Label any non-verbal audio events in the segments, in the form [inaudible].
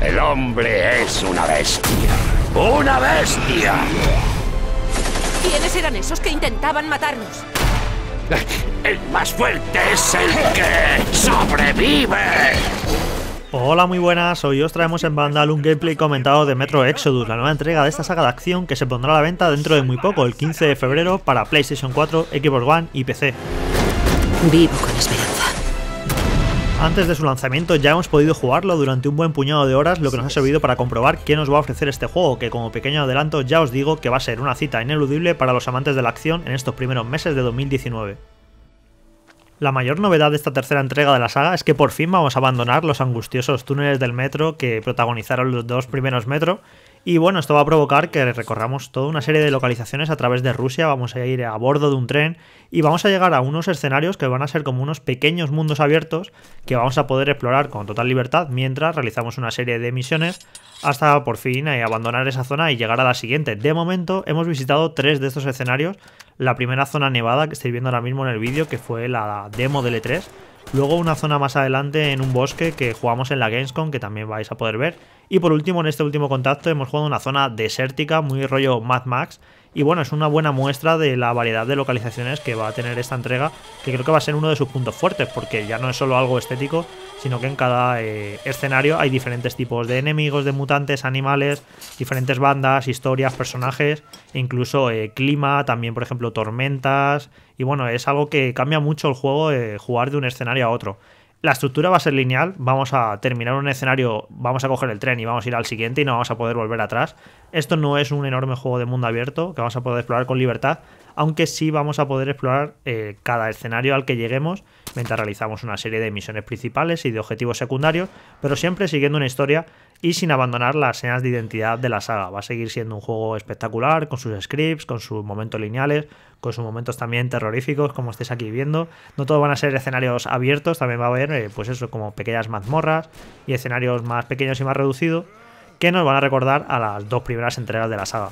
El hombre es una bestia. ¡Una bestia! ¿Quiénes eran esos que intentaban matarnos? [laughs] El más fuerte es el que sobrevive. Hola, muy buenas. Hoy os traemos en Vandal un gameplay comentado de Metro Exodus, la nueva entrega de esta saga de acción que se pondrá a la venta dentro de muy poco, el 15 de febrero, para PlayStation 4, Xbox One y PC. Vivo con esperanza. Antes de su lanzamiento ya hemos podido jugarlo durante un buen puñado de horas, lo que nos ha servido para comprobar qué nos va a ofrecer este juego, que como pequeño adelanto ya os digo que va a ser una cita ineludible para los amantes de la acción en estos primeros meses de 2019. La mayor novedad de esta tercera entrega de la saga es que por fin vamos a abandonar los angustiosos túneles del metro que protagonizaron los dos primeros metros. Y bueno, esto va a provocar que recorramos toda una serie de localizaciones a través de Rusia, vamos a ir a bordo de un tren y vamos a llegar a unos escenarios que van a ser como unos pequeños mundos abiertos que vamos a poder explorar con total libertad mientras realizamos una serie de misiones hasta por fin eh, abandonar esa zona y llegar a la siguiente. De momento hemos visitado tres de estos escenarios, la primera zona nevada que estáis viendo ahora mismo en el vídeo que fue la demo de L3 Luego una zona más adelante en un bosque que jugamos en la Gamescom, que también vais a poder ver. Y por último, en este último contacto hemos jugado una zona desértica, muy rollo Mad Max, y bueno, es una buena muestra de la variedad de localizaciones que va a tener esta entrega, que creo que va a ser uno de sus puntos fuertes, porque ya no es solo algo estético, sino que en cada eh, escenario hay diferentes tipos de enemigos, de mutantes, animales, diferentes bandas, historias, personajes, e incluso eh, clima, también por ejemplo tormentas. Y bueno, es algo que cambia mucho el juego eh, jugar de un escenario a otro la estructura va a ser lineal, vamos a terminar un escenario, vamos a coger el tren y vamos a ir al siguiente y no vamos a poder volver atrás. Esto no es un enorme juego de mundo abierto que vamos a poder explorar con libertad, aunque sí vamos a poder explorar eh, cada escenario al que lleguemos mientras realizamos una serie de misiones principales y de objetivos secundarios, pero siempre siguiendo una historia y sin abandonar las señas de identidad de la saga. Va a seguir siendo un juego espectacular, con sus scripts, con sus momentos lineales, con sus momentos también terroríficos, como estáis aquí viendo. No todos van a ser escenarios abiertos, también va a haber, eh, pues eso, como pequeñas mazmorras y escenarios más pequeños y más reducidos, que nos van a recordar a las dos primeras entregas de la saga.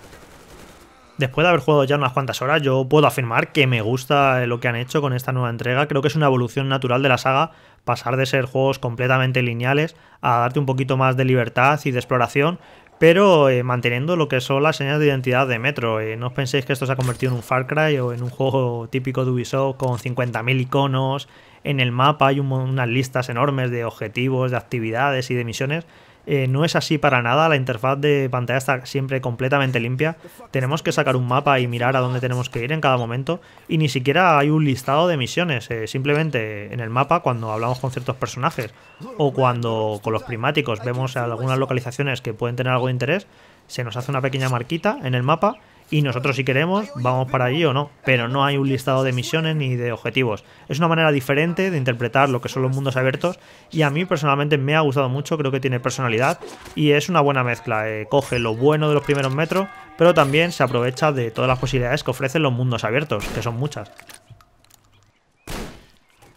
Después de haber jugado ya unas cuantas horas, yo puedo afirmar que me gusta eh, lo que han hecho con esta nueva entrega. Creo que es una evolución natural de la saga pasar de ser juegos completamente lineales a darte un poquito más de libertad y de exploración, pero eh, manteniendo lo que son las señas de identidad de Metro. Eh, no os penséis que esto se ha convertido en un Far Cry o en un juego típico de Ubisoft con 50.000 iconos en el mapa, hay unas listas enormes de objetivos, de actividades y de misiones eh, no es así para nada, la interfaz de pantalla está siempre completamente limpia. Tenemos que sacar un mapa y mirar a dónde tenemos que ir en cada momento. Y ni siquiera hay un listado de misiones, eh, simplemente en el mapa cuando hablamos con ciertos personajes o cuando con los primáticos vemos algunas localizaciones que pueden tener algo de interés, se nos hace una pequeña marquita en el mapa y nosotros si queremos vamos para allí o no, pero no hay un listado de misiones ni de objetivos. Es una manera diferente de interpretar lo que son los mundos abiertos y a mí personalmente me ha gustado mucho, creo que tiene personalidad y es una buena mezcla. Eh, coge lo bueno de los primeros metros, pero también se aprovecha de todas las posibilidades que ofrecen los mundos abiertos, que son muchas.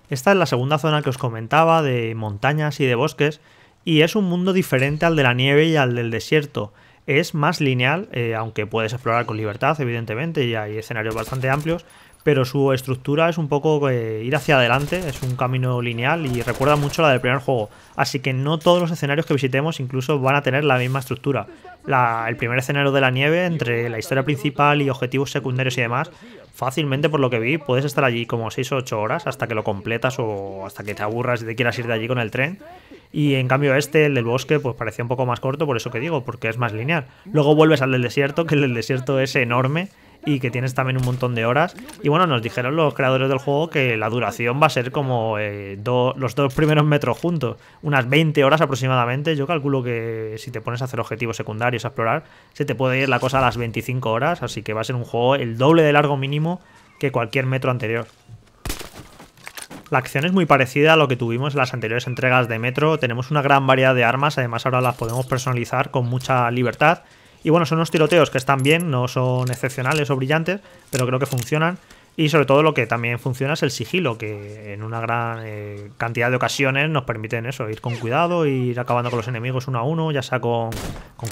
Esta es la segunda zona que os comentaba de montañas y de bosques y es un mundo diferente al de la nieve y al del desierto es más lineal, eh, aunque puedes explorar con libertad, evidentemente, y hay escenarios bastante amplios, pero su estructura es un poco eh, ir hacia adelante, es un camino lineal y recuerda mucho la del primer juego. Así que no todos los escenarios que visitemos incluso van a tener la misma estructura. el primer escenario de la nieve, entre la historia principal y objetivos secundarios y demás, fácilmente por lo que vi, puedes estar allí como 6 o 8 horas hasta que lo completas o hasta que te aburras y te quieras ir de allí con el tren. Y en cambio este, el del bosque, pues parecía un poco más corto, por eso que digo, porque es más lineal. Luego vuelves al del desierto, que el del desierto es enorme y que tienes también un montón de horas. Y bueno, nos dijeron los creadores del juego que la duración va a ser como eh, los dos primeros metros juntos, unas 20 horas aproximadamente. Yo calculo que si te pones a hacer objetivos secundarios, a explorar, se te puede ir la cosa a las 25 horas, así que va a ser un juego el doble de largo mínimo que cualquier metro anterior. La acción es muy parecida a lo que tuvimos en las anteriores entregas de Metro. Tenemos una gran variedad de armas, además ahora las podemos personalizar con mucha libertad. Y bueno, son unos tiroteos que están bien, no son excepcionales o brillantes, pero creo que funcionan. Y sobre todo lo que también funciona es el sigilo, que en una gran eh, cantidad de ocasiones nos permiten eso, ir con cuidado, ir acabando con los enemigos uno a uno, ya sea con,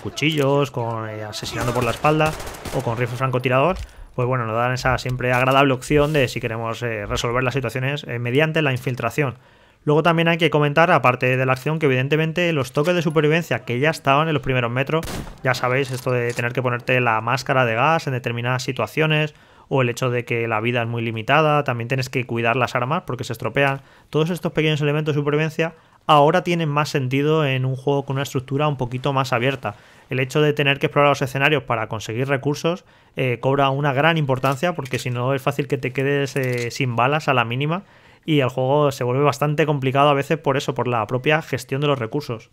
cuchillos, con eh, asesinando por la espalda o con rifle francotirador pues bueno, nos dan esa siempre agradable opción de si queremos eh, resolver las situaciones eh, mediante la infiltración. Luego también hay que comentar, aparte de la acción, que evidentemente los toques de supervivencia que ya estaban en los primeros metros, ya sabéis esto de tener que ponerte la máscara de gas en determinadas situaciones, o el hecho de que la vida es muy limitada, también tienes que cuidar las armas porque se estropean. Todos estos pequeños elementos de supervivencia ahora tienen más sentido en un juego con una estructura un poquito más abierta. El hecho de tener que explorar los escenarios para conseguir recursos eh, cobra una gran importancia porque si no es fácil que te quedes eh, sin balas a la mínima y el juego se vuelve bastante complicado a veces por eso, por la propia gestión de los recursos.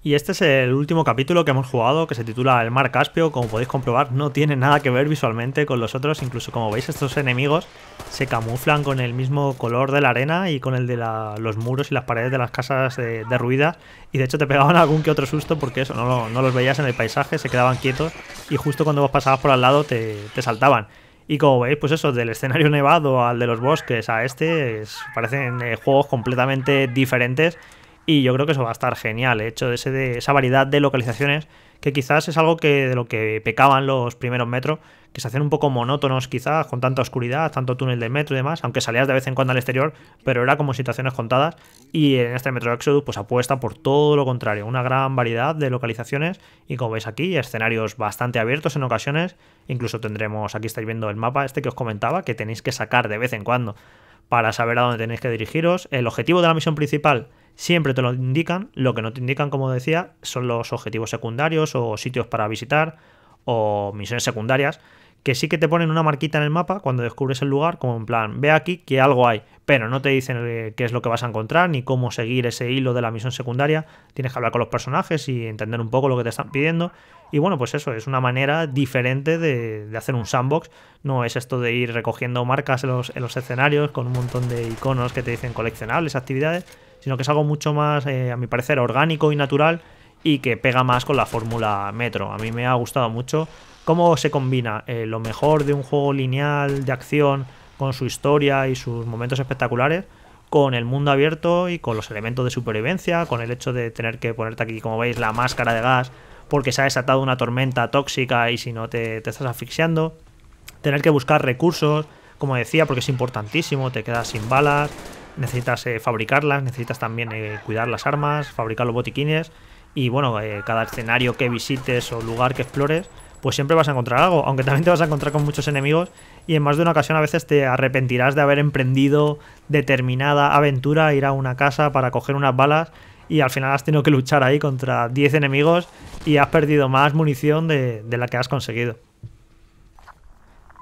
Y este es el último capítulo que hemos jugado, que se titula El Mar Caspio. Como podéis comprobar, no tiene nada que ver visualmente con los otros. Incluso, como veis, estos enemigos se camuflan con el mismo color de la arena y con el de los muros y las paredes de las casas de derruidas. Y de hecho te pegaban [laughs] algún que otro susto porque eso, no, los veías en el paisaje, se quedaban quietos y justo cuando vos pasabas por al lado te, saltaban. Y como veis, pues eso, del escenario [laughs] nevado al de los bosques a este, parecen eh, juegos completamente diferentes y yo creo que eso va a estar genial, ¿eh? hecho de, esa variedad de localizaciones, que quizás es algo que de lo que pecaban los primeros metros, que se hacían un poco monótonos quizás, con tanta oscuridad, tanto túnel del metro y demás, aunque salías de vez en cuando al exterior, pero era como situaciones contadas. Y en este Metro Exodus pues apuesta por todo lo contrario, una gran variedad de localizaciones y como veis aquí, escenarios bastante abiertos en ocasiones, incluso tendremos, aquí estáis viendo el mapa este que os comentaba, que tenéis que sacar de vez en cuando para saber a dónde tenéis que dirigiros. El objetivo de la misión principal siempre te lo indican. Lo que no te indican, como decía, son los objetivos secundarios o sitios para visitar o misiones secundarias que sí que te ponen una marquita en el mapa cuando descubres el lugar, como en plan, ve aquí que algo hay, pero no te dicen eh, qué es lo que vas a encontrar ni cómo seguir ese hilo de la misión secundaria. Tienes que hablar con los personajes y entender un poco lo que te están pidiendo. Y bueno, pues eso, es una manera diferente de, hacer un sandbox. No es esto de ir recogiendo marcas en los, escenarios con un montón de iconos que te dicen coleccionables, actividades, sino que es algo mucho más, eh, a mi parecer, orgánico y natural y que pega más con la fórmula Metro. A mí me ha gustado mucho cómo se combina eh, lo mejor de un juego lineal de acción con su historia y sus momentos espectaculares con el mundo abierto y con los elementos de supervivencia, con el hecho de tener que ponerte aquí, como veis, la máscara de gas porque se ha desatado una tormenta tóxica y si no te, te estás asfixiando, tener que buscar recursos, como decía, porque es importantísimo, te quedas sin balas, necesitas eh, fabricarlas, necesitas también eh, cuidar las armas, fabricar los botiquines y bueno, eh, cada escenario que visites o lugar que explores, pues siempre vas a encontrar algo, aunque también te vas a encontrar con muchos enemigos y en más de una ocasión a veces te arrepentirás de haber emprendido determinada aventura, ir a una casa para coger unas balas y al final has tenido que luchar ahí contra 10 enemigos y has perdido más munición de la que has conseguido.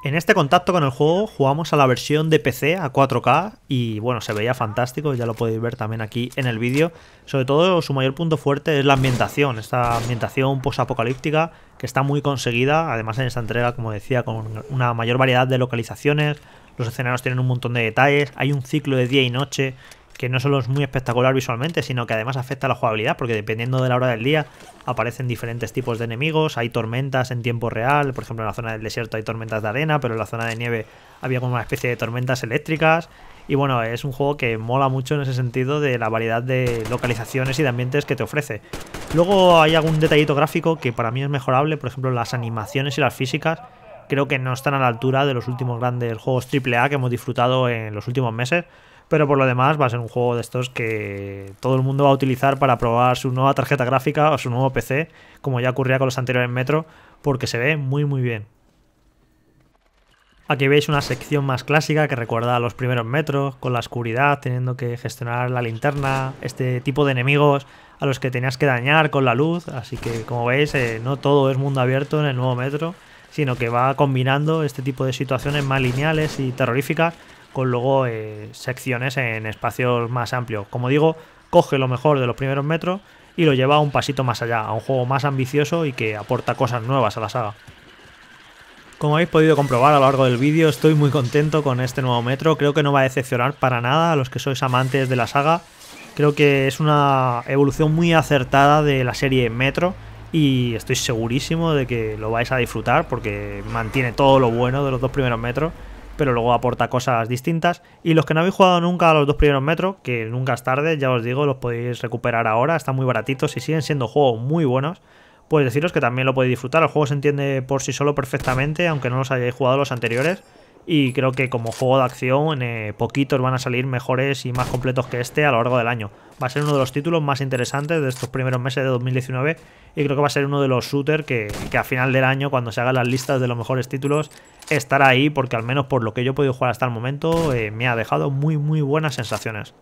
En este contacto con el juego jugamos a la versión de PC a 4K y bueno, se veía fantástico, ya lo podéis ver también aquí en el vídeo. Sobre todo su mayor punto fuerte es la ambientación, esta ambientación apocalíptica que está muy conseguida, además en esta entrega, como decía, con una mayor variedad de localizaciones, los escenarios tienen un montón de detalles, hay un ciclo de día y noche que no solo es muy espectacular visualmente, sino que además afecta a la jugabilidad, porque dependiendo de la hora del día aparecen diferentes tipos de enemigos, hay tormentas en tiempo real, por ejemplo en la zona del desierto hay tormentas de arena, pero en la zona de nieve había como una especie de tormentas eléctricas, y bueno, es un juego que mola mucho en ese sentido de la variedad de localizaciones y de ambientes que te ofrece. Luego hay algún detallito gráfico que para mí es mejorable, por ejemplo las animaciones y las físicas, creo que no están a la altura de los últimos grandes juegos AAA que hemos disfrutado en los últimos meses, pero por lo demás va a ser un juego de estos que todo el mundo va a utilizar para probar su nueva tarjeta gráfica o su nuevo PC, como ya ocurría con los anteriores Metro, porque se ve muy muy bien. Aquí veis una sección más clásica que recuerda a los primeros metros, con la oscuridad, teniendo que gestionar la linterna, este tipo de enemigos a los que tenías que dañar con la luz, así que como veis eh, no todo es mundo abierto en el nuevo metro, sino que va combinando este tipo de situaciones más lineales y terroríficas con luego eh, secciones en espacios más amplios. Como digo, coge lo mejor de los primeros metros y lo lleva un pasito más allá, a un juego más ambicioso y que aporta cosas nuevas a la saga. Como habéis podido comprobar a lo largo del vídeo, estoy muy contento con este nuevo metro, creo que no va a decepcionar para nada a los que sois amantes de la saga. Creo que es una evolución muy acertada de la serie Metro y estoy segurísimo de que lo vais a disfrutar porque mantiene todo lo bueno de los dos primeros metros pero luego aporta cosas distintas. Y los que no habéis jugado nunca a los dos primeros metros, que nunca es tarde, ya os digo, los podéis recuperar ahora, están muy baratitos y siguen siendo juegos muy buenos. Pues deciros que también lo podéis disfrutar, el juego se entiende por sí solo perfectamente, aunque no los hayáis jugado los anteriores y creo que como juego de acción en eh, poquitos van a salir mejores y más completos que este a lo largo del año. Va a ser uno de los títulos más interesantes de estos primeros meses de 2019 y creo que va a ser uno de los shooters que, que, a final del año cuando se hagan las listas de los mejores títulos estará ahí porque al menos por lo que yo he podido jugar hasta el momento eh, me ha dejado muy muy buenas sensaciones.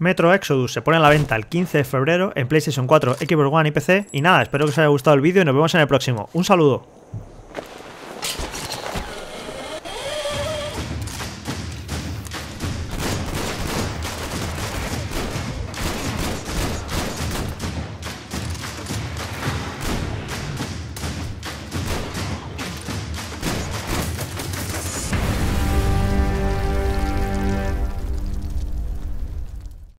Metro Exodus se pone a la venta el 15 de febrero en PlayStation 4, Xbox One y PC y nada, espero que os haya gustado el vídeo y nos vemos en el próximo. Un saludo.